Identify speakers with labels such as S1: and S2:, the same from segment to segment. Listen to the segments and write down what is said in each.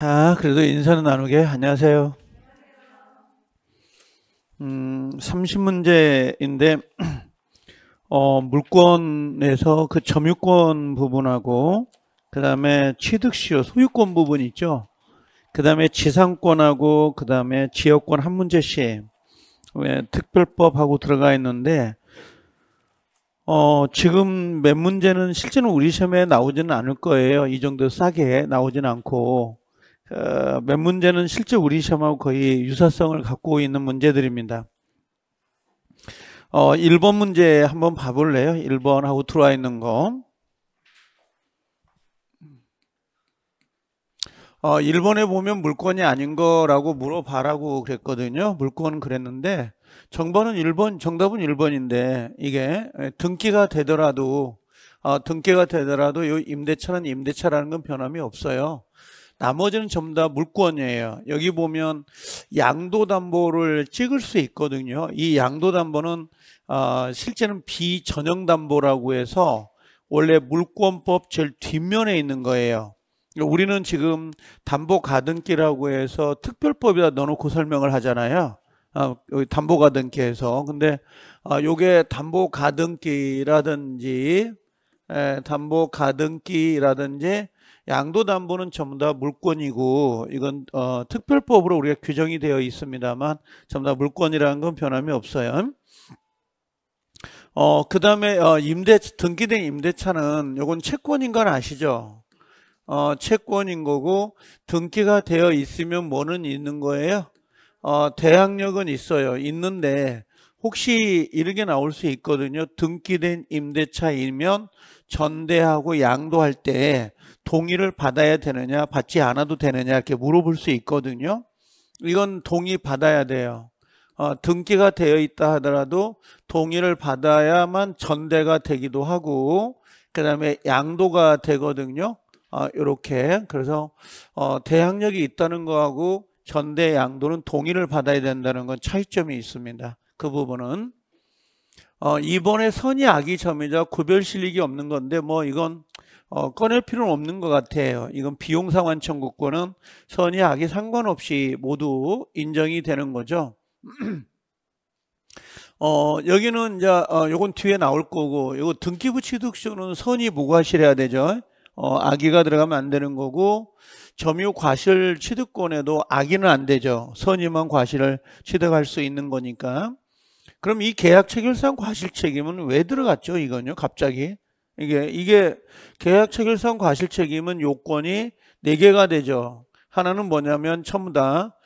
S1: 자, 아, 그래도 인사는 나누게. 안녕하세요. 음, 30문제인데, 어, 물권에서 그 점유권 부분하고, 그 다음에 취득시효, 소유권 부분 있죠? 그 다음에 지상권하고, 그 다음에 지역권 한 문제씩, 왜, 특별법하고 들어가 있는데, 어, 지금 몇 문제는 실제는 우리 시험에 나오지는 않을 거예요. 이 정도 싸게 나오지는 않고. 몇 어, 문제는 실제 우리 시험하고 거의 유사성을 갖고 있는 문제들입니다. 어, 1번 문제 한번 봐볼래요? 1번하고 들어와 있는 거. 어, 1번에 보면 물건이 아닌 거라고 물어봐라고 그랬거든요. 물건 은 그랬는데 정번은 1번, 정답은 1번인데 이게 등기가 되더라도 어, 등기가 되더라도 이 임대차는 임대차라는 건 변함이 없어요. 나머지는 전부 다 물권이에요. 여기 보면 양도담보를 찍을 수 있거든요. 이 양도담보는 어, 실제는 비전형담보라고 해서 원래 물권법 제일 뒷면에 있는 거예요. 우리는 지금 담보 가등기라고 해서 특별법에다 넣어놓고 설명을 하잖아요. 아, 담보 가등기에서 근데 아, 요게 담보 가등기라든지 에, 담보 가등기라든지 양도담보는 전부 다 물권이고 이건 어, 특별법으로 우리가 규정이 되어 있습니다만 전부 다 물권이라는 건 변함이 없어요. 어, 그 다음에 어, 임대 등기된 임대차는 요건 채권인 건 아시죠? 어, 채권인 거고 등기가 되어 있으면 뭐는 있는 거예요? 어, 대항력은 있어요. 있는데 혹시 이렇게 나올 수 있거든요. 등기된 임대차이면 전대하고 양도할 때 동의를 받아야 되느냐 받지 않아도 되느냐 이렇게 물어볼 수 있거든요. 이건 동의 받아야 돼요. 어, 등기가 되어 있다 하더라도 동의를 받아야만 전대가 되기도 하고 그 다음에 양도가 되거든요. 어, 이렇게 그래서 어, 대항력이 있다는 거하고 전대 양도는 동의를 받아야 된다는 건 차이점이 있습니다. 그 부분은 어, 이번에 선이 아기 점이자 구별 실익이 없는 건데 뭐 이건 어, 꺼낼 필요는 없는 것 같아요. 이건 비용상환 청구권은 선이 아기 상관없이 모두 인정이 되는 거죠. 어, 여기는 이제 어, 요건 뒤에 나올 거고 요거 등기부 취득시효는 선이 무과실해야 되죠. 어, 아기가 들어가면 안 되는 거고 점유 과실 취득권에도 아기는안 되죠. 선의만 과실을 취득할 수 있는 거니까. 그럼 이 계약 체결상 과실 책임은 왜 들어갔죠? 이건요. 갑자기. 이게 이게 계약 체결상 과실 책임은 요건이 네개가 되죠. 하나는 뭐냐면 전부 다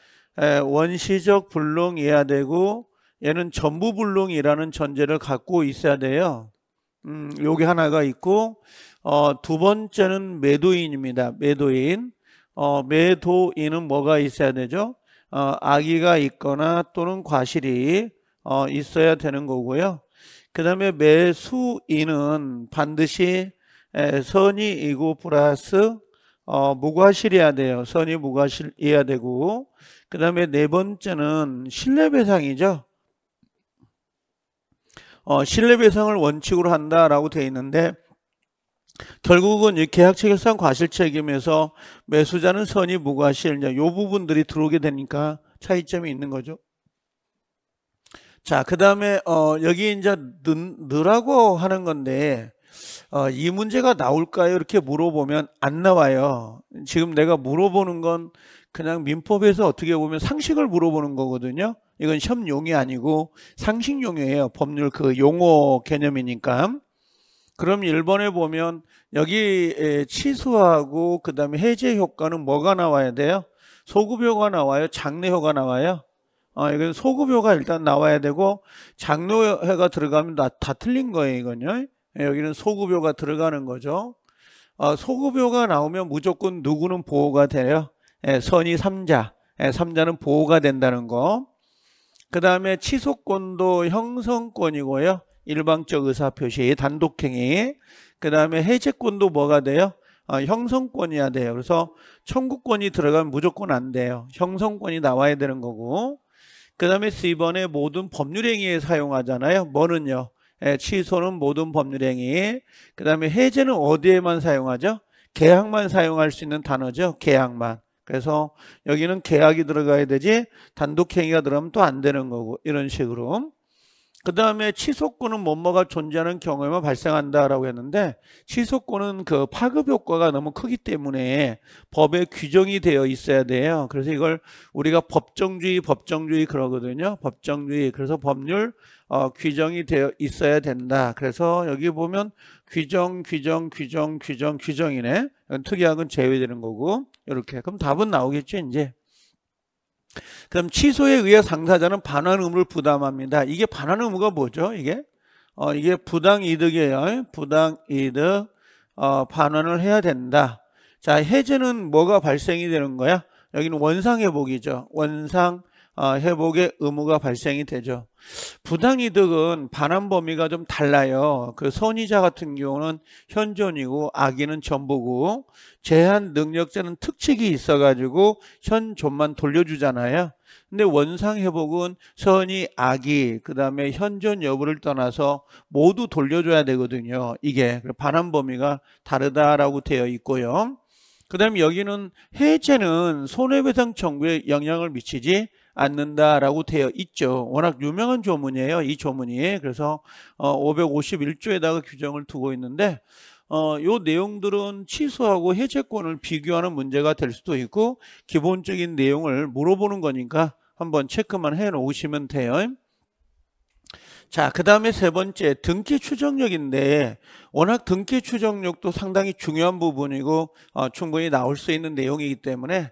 S1: 원시적 불능이어야 되고 얘는 전부 불능이라는 전제를 갖고 있어야 돼요. 음, 요게 하나가 있고 어, 두 번째는 매도인입니다. 매도인. 어, 매도인은 뭐가 있어야 되죠? 어, 아기가 있거나 또는 과실이 어, 있어야 되는 거고요. 그 다음에 매수인은 반드시 에, 선이이고 플러스 어, 무과실이어야 돼요. 선이 무과실이어야 되고 그 다음에 네 번째는 신뢰배상이죠. 어, 신뢰배상을 원칙으로 한다라고 되어 있는데 결국은 이 계약 체결상 과실 책임에서 매수자는 선이 무과실 이 부분들이 들어오게 되니까 차이점이 있는 거죠. 자, 그 다음에, 어, 여기 이제 느, 라고 하는 건데, 어, 이 문제가 나올까요? 이렇게 물어보면 안 나와요. 지금 내가 물어보는 건 그냥 민법에서 어떻게 보면 상식을 물어보는 거거든요. 이건 협용이 아니고 상식용이에요. 법률 그 용어 개념이니까. 그럼 1번에 보면 여기 취소하고 그 다음에 해제 효과는 뭐가 나와야 돼요? 소급효가 나와요? 장례효가 나와요? 어, 이건 소급효가 일단 나와야 되고 장로회가 들어가면 다, 다 틀린 거예요 이건요 예, 여기는 소급효가 들어가는 거죠 어, 소급효가 나오면 무조건 누구는 보호가 돼요 예, 선이 3자 예, 3자는 보호가 된다는 거그 다음에 취소권도 형성권이고요 일방적 의사표시 단독행위 그 다음에 해제권도 뭐가 돼요 어, 형성권이야 돼요 그래서 청구권이 들어가면 무조건 안 돼요 형성권이 나와야 되는 거고 그 다음에 c 번에 모든 법률행위에 사용하잖아요. 뭐는요? 예, 취소는 모든 법률행위. 그 다음에 해제는 어디에만 사용하죠? 계약만 사용할 수 있는 단어죠. 계약만. 그래서 여기는 계약이 들어가야 되지 단독행위가 들어가면 또 안 되는 거고 이런 식으로 그 다음에 취소권은 뭐뭐가 존재하는 경우에만 발생한다라고 했는데 취소권은 그 파급 효과가 너무 크기 때문에 법에 규정이 되어 있어야 돼요. 그래서 이걸 우리가 법정주의, 법정주의 그러거든요. 법정주의. 그래서 법률 어, 규정이 되어 있어야 된다. 그래서 여기 보면 규정, 규정, 규정, 규정, 규정이네. 특이한 건 제외되는 거고 이렇게. 그럼 답은 나오겠죠, 이제. 그럼 취소에 의해 상사자는 반환 의무를 부담합니다. 이게 반환 의무가 뭐죠? 이게 어, 이게 부당 이득이에요. 부당 이득 어, 반환을 해야 된다. 자, 해제는 뭐가 발생이 되는 거야? 여기는 원상 회복이죠. 원상 어, 회복의 의무가 발생이 되죠. 부당이득은 반환 범위가 좀 달라요. 그 선의자 같은 경우는 현존이고 악인은 전부고 제한 능력자는 특칙이 있어가지고 현존만 돌려주잖아요. 근데 원상 회복은 선의 악이 그다음에 현존 여부를 떠나서 모두 돌려줘야 되거든요. 이게 반환 범위가 다르다라고 되어 있고요. 그다음에 여기는 해제는 손해배상 청구에 영향을 미치지 않는다라고 되어 있죠. 워낙 유명한 조문이에요. 이 조문이. 그래서 어, 551조에다가 규정을 두고 있는데 어, 요 내용들은 취소하고 해제권을 비교하는 문제가 될 수도 있고 기본적인 내용을 물어보는 거니까 한번 체크만 해 놓으시면 돼요. 자, 그 다음에 세 번째 등기 추정력인데 워낙 등기 추정력도 상당히 중요한 부분이고 어, 충분히 나올 수 있는 내용이기 때문에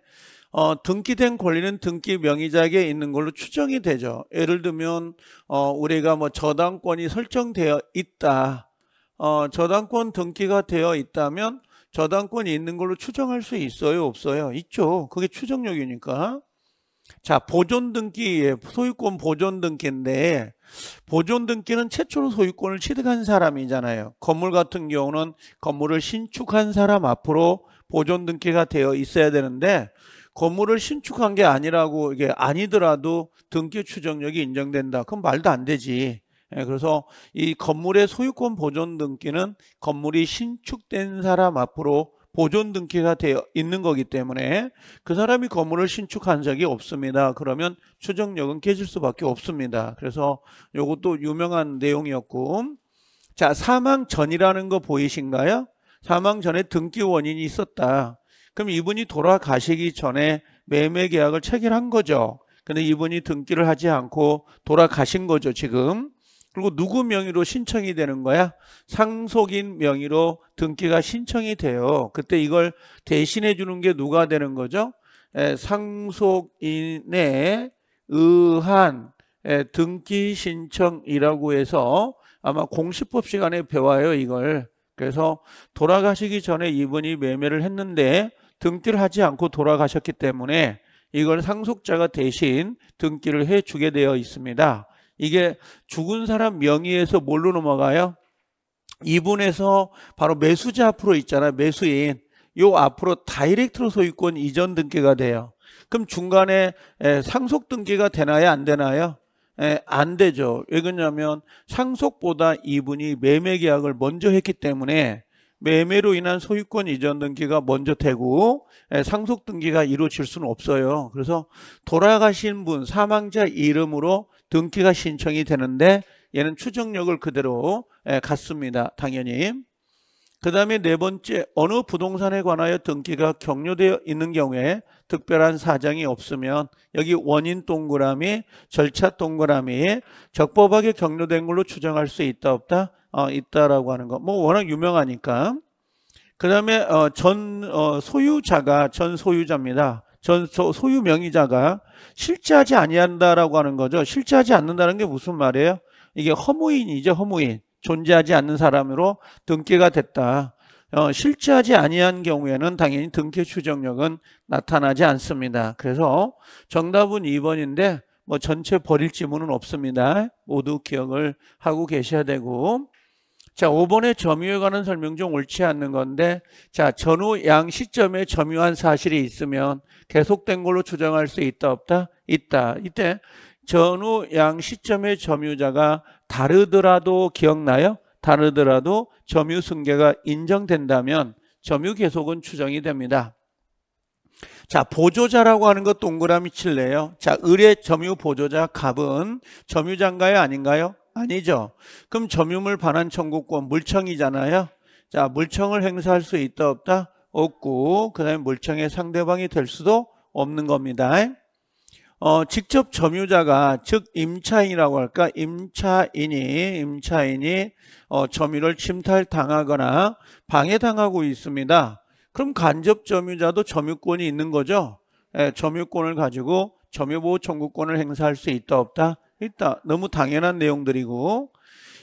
S1: 어, 등기된 권리는 등기 명의자에게 있는 걸로 추정이 되죠. 예를 들면 어, 우리가 뭐 저당권이 설정되어 있다. 어, 저당권 등기가 되어 있다면 저당권이 있는 걸로 추정할 수 있어요, 없어요? 있죠. 그게 추정력이니까. 자, 보존 등기에 소유권 보존 등기인데 보존 등기는 최초로 소유권을 취득한 사람이잖아요. 건물 같은 경우는 건물을 신축한 사람 앞으로 보존 등기가 되어 있어야 되는데 건물을 신축한 게 아니라고 이게 아니더라도 등기 추정력이 인정된다. 그럼 말도 안 되지. 예, 그래서 이 건물의 소유권 보존 등기는 건물이 신축된 사람 앞으로 보존 등기가 되어 있는 거기 때문에 그 사람이 건물을 신축한 적이 없습니다. 그러면 추정력은 깨질 수밖에 없습니다. 그래서 요것도 유명한 내용이었고 자 사망 전이라는 거 보이신가요? 사망 전에 등기 원인이 있었다. 그럼 이분이 돌아가시기 전에 매매 계약을 체결한 거죠. 근데 이분이 등기를 하지 않고 돌아가신 거죠, 지금. 그리고 누구 명의로 신청이 되는 거야? 상속인 명의로 등기가 신청이 돼요. 그때 이걸 대신해 주는 게 누가 되는 거죠? 에, 상속인에 의한 에, 등기 신청이라고 해서 아마 공시법 시간에 배워요, 이걸. 그래서 돌아가시기 전에 이분이 매매를 했는데 등기를 하지 않고 돌아가셨기 때문에 이걸 상속자가 대신 등기를 해주게 되어 있습니다. 이게 죽은 사람 명의에서 뭘로 넘어가요? 이분에서 바로 매수자 앞으로 있잖아요. 매수인. 요 앞으로 다이렉트로 소유권 이전 등기가 돼요. 그럼 중간에 상속 등기가 되나요? 안 되나요? 안 되죠. 왜 그러냐면 상속보다 이분이 매매 계약을 먼저 했기 때문에 매매로 인한 소유권 이전 등기가 먼저 되고 예, 상속 등기가 이루어질 수는 없어요. 그래서 돌아가신 분 사망자 이름으로 등기가 신청이 되는데 얘는 추정력을 그대로 예, 갖습니다. 당연히. 그 다음에 네 번째 어느 부동산에 관하여 등기가 격려되어 있는 경우에 특별한 사정이 없으면 여기 원인 동그라미 절차 동그라미 적법하게 격려된 걸로 추정할 수 있다 없다 어, 있다라고 하는 거. 뭐 워낙 유명하니까. 그 다음에 어, 전 어, 소유자가 전 소유자입니다. 전 소, 소유 명의자가 실제하지 아니한다라고 하는 거죠. 실제하지 않는다는 게 무슨 말이에요? 이게 허무인이죠. 허무인. 존재하지 않는 사람으로 등기가 됐다. 어, 실제하지 아니한 경우에는 당연히 등기 추정력은 나타나지 않습니다. 그래서 정답은 2번인데 뭐 전체 버릴 지문은 없습니다. 모두 기억을 하고 계셔야 되고 자, 5번의 점유에 관한 설명 중 옳지 않는 건데 자, 전후 양 시점에 점유한 사실이 있으면 계속된 걸로 추정할 수 있다 없다? 있다. 이때 전후 양 시점의 점유자가 다르더라도 기억나요? 다르더라도 점유 승계가 인정된다면 점유 계속은 추정이 됩니다. 자 보조자라고 하는 것 동그라미 칠래요. 자 을의 점유 보조자 갑은 점유장가요 아닌가요? 아니죠. 그럼 점유물 반환 청구권 물청이잖아요. 자, 물청을 행사할 수 있다 없다? 없고 그다음에 물청의 상대방이 될 수도 없는 겁니다. 어, 직접 점유자가 즉 임차인이라고 할까? 임차인이 임차인이 어, 점유를 침탈당하거나 방해당하고 있습니다. 그럼 간접 점유자도 점유권이 있는 거죠. 예, 점유권을 가지고 점유보호 청구권을 행사할 수 있다 없다? 있다. 너무 당연한 내용들이고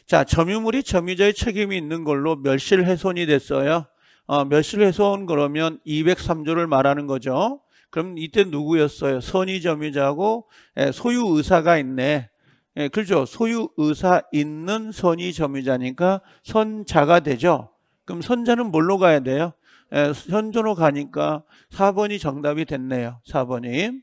S1: 자 점유물이 점유자의 책임이 있는 걸로 멸실훼손이 됐어요. 어, 멸실훼손 그러면 203조를 말하는 거죠. 그럼 이때 누구였어요? 선의 점유자고 예, 소유 의사가 있네. 예, 그렇죠. 소유 의사 있는 선의 점유자니까 선자가 되죠. 그럼 선자는 뭘로 가야 돼요? 예, 현존로 가니까 4번이 정답이 됐네요. 4번이.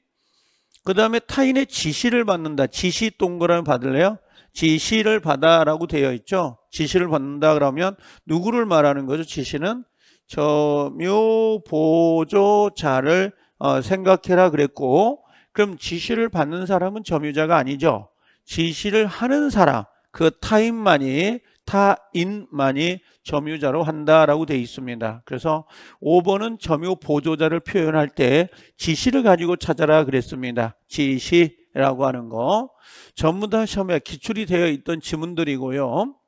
S1: 그 다음에 타인의 지시를 받는다. 지시 동그라미 받을래요? 지시를 받아라고 되어 있죠. 지시를 받는다 그러면 누구를 말하는 거죠? 지시는 점유보조자를 어, 생각해라 그랬고 그럼 지시를 받는 사람은 점유자가 아니죠. 지시를 하는 사람, 그 타인만이 타인만이 점유자로 한다라고 되어 있습니다. 그래서 5번은 점유 보조자를 표현할 때 지시를 가지고 찾아라 그랬습니다. 지시라고 하는 거 전부 다 시험에 기출이 되어 있던 지문들이고요.